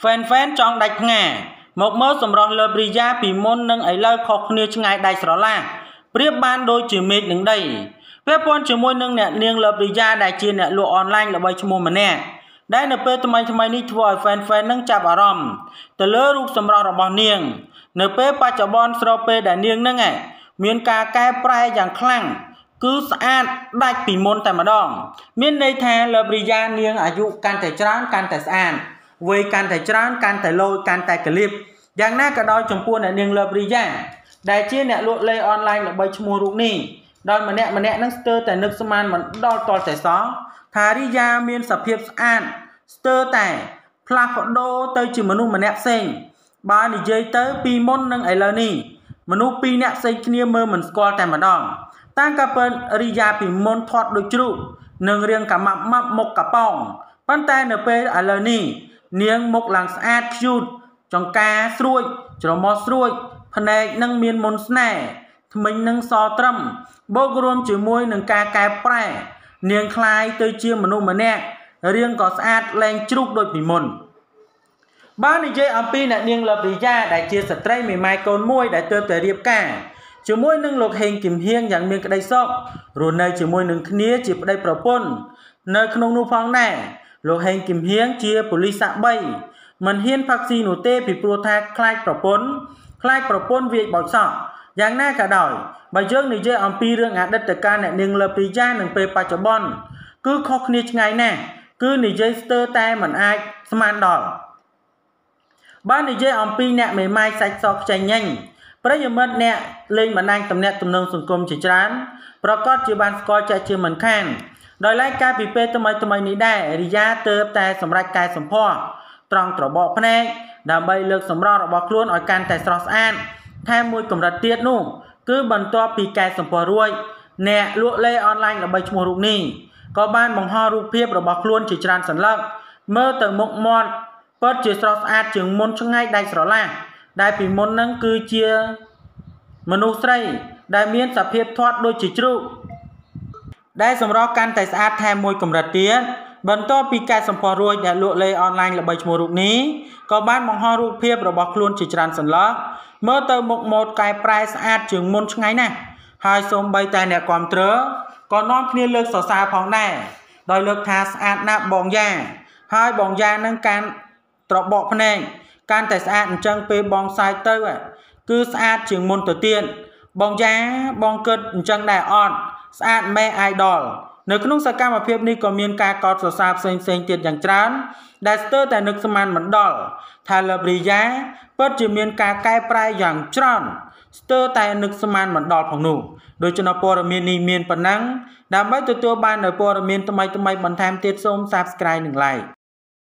ហ្វេនហ្វេនចង់ដាច់ផ្ងាមកមើលសម្រស់លើព្រីយ៉ាពីមុននិងឥឡូវខុសគ្នាឆ្ងាយដាច់ស្រឡះប្រៀបបានដូចជាមេឃនឹងដីពាក់ព័ន្ធជាមួយនឹងអ្នកនាងលើព្រីយ៉ាដែលជាអ្នកលក់អនឡាញល្បីឈ្មោះម្នាក់ដែលនៅពេលថ្មីថ្មីនេះធ្វើឲ្យ fan fan នឹងចាប់អារម្មណ៍ទៅលើរូបសម្រស់របស់នាង នៅពេលបច្ចុប្បន្នស្របពេលដែលនាងនឹងមានការកែប្រែយ៉ាងខ្លាំងគឺស្អាតដាច់ពីមុនតែម្ដង មានន័យថាលើព្រីយ៉ានាងអាយុកាន់តែច្រើនកាន់តែស្អាតវ័យកាន់តែច្រើនកាន់តែលូចកាន់តែកលៀបយ៉ាងណាក៏ដោយចំពោះអ្នកនាងលើបរីយ៉ាដែលជាអ្នកលក់លេអនឡាញល្បីឈ្មោះរូបនេះដោយម្នាក់ម្នាក់នឹងស្ទើរតែនឹកស្មានមិនដល់តលតែសោះថារីយ៉ាមានសភាពស្អាតស្ទើរតែផ្លាស់ប្ដូរទៅជាមនុស្សម្នាក់ផ្សេងបើនិយាយទៅពីមុននឹងឥឡូវនេះមនុស្សពីរនាក់ផ្សេងគ្នាមើលមិនស្គាល់តែម្ដងតាំងកាពិនរីយ៉ាពីមុនធាត់ដូចជ្រូកនឹងរៀងកាម៉ាប់ម៉ាប់មុខកប៉ោងប៉ុន្តែនៅពេលឥឡូវនេះនាងមុខឡើងស្អាតខ្យូតចង្ការស្រួចច្រមុះស្រួចភ្នែកនឹងមានមន្តស្នេហ៍ថ្មិញនឹងសត្រឹមបូករួមជាមួយនឹងការកែប្រែ នាងคล้ายទៅជាមនុស្សម្នាក់រាងក៏ស្អាតលែងជ្រូកដូចពីមុន បាននិយាយអំពីអ្នកនាងលបរិយាដែលជាស្ត្រីមេម៉ាយកូនមួយ ដែលទើបតែរៀបការជាមួយនឹងលោកហេងគឹមហៀងយ៉ាងមានក្តីសុខរស់នៅជាមួយនឹងគ្នាជាប្តីប្រពន្ធនៅក្នុងនោះផងដែរលោកហេងគឹមហៀងជាប៉ូលីសសាក់3មិនហ៊ានផឹកស៊ីនោះទេពីព្រោះថាខ្លាចប្រពន្ធខ្លាចប្រពន្ធវាយបោចសក់យ៉ាងណាក៏ដោយបើយើងនិយាយអំពីរឿងអតីតកាលអ្នកនាងលើពីយ៉ានិងពេលបច្ចុប្បន្នគឺខុសគ្នាឆ្ងាយណាស់គឺនិយាយស្ទើរតែមិនអាចស្មានដល់បើនិយាយអំពី អ្នកមេម៉ាយសាច់សខ្ចីញញប្រិយមិត្តអ្នកលេងបណ្ដាញទំនាក់ទំនងសង្គមជាច្រើន ប្រកាសជាបានស្គាល់ចាក់ជាមិនខានដោយឡែកកាលពីពេលថ្មីថ្មីនេះដែររីយ៉ាទៅតែសម្រាប់កាយសម្ផស្សត្រង់ត្របកភ្នែកដើម្បីលើកសម្រស់របស់ខ្លួនឲ្យកាន់តែស្រស់ស្អាតថែមមួយកម្រិតទៀតនោះ គឺបន្ទាប់ពីកែសម្ផស្សរួចអ្នកលក់លេអនឡាញល្បីឈ្មោះរូបនេះក៏បាន បង្ហោះរូបភាពរបស់ខ្លួនជាច្រើនសន្លឹកមើលទៅមុខមាត់ពិតជាស្រស់ស្អាតជាងមុនឆ្ងាយដាច់ស្រឡះដែលពីមុនហ្នឹងគឺជាមនុស្សស្រី ដែលមានសភាពធាត់ដូចជាជ្រូកដែលសម្រស់កាន់តែស្អាតថែមមួយកម្រិតទៀតបន្ទាប់ពីការសម្ផស្សរួចអ្នកលក់លេអនឡាញល្បីឈ្មោះរូបនេះក៏បានបង្ហោះរូបភាពរបស់ខ្លួនជាច្រើនសន្លឹកមើលទៅមុខម៉ូដកែប្រែស្អាតជាងមុនឆ្ងាយណាស់ហើយសូម្បីតែអ្នកគ្រប់គ្រងក៏នាំគ្នាលើកសរសើរផងដែរដោយលើកថាស្អាតណាស់បងយ៉ា ហើយបងយ៉ានឹងការត្របកភ្នែកកាន់តែស្អាតអញ្ចឹងពេលបងសាយទៅ គឺស្អាតជាងមុនទៅទៀតបងយ៉ាបងគិតអញ្ចឹងដែរអត់ស្អាតម៉ែ Idol នៅក្នុងសកម្មភាពនេះក៏មានការកោតសរសើរផ្សេងៗទៀតយ៉ាងច្រើនដែលស្ទើរតែនឹកស្មានមិនដល់ថាលបរីយ៉ាពិតជាមានការកែប្រែយ៉ាងច្រើនស្ទើរតែនឹកស្មានមិនដល់ផងនោះដូច្នេះព័ត៌មាននេះមានប៉ុណ្ណឹងដើម្បីទទួលបាននូវព័ត៌មានថ្មីៗបន្ថែមទៀតសូម Subscribe និង Like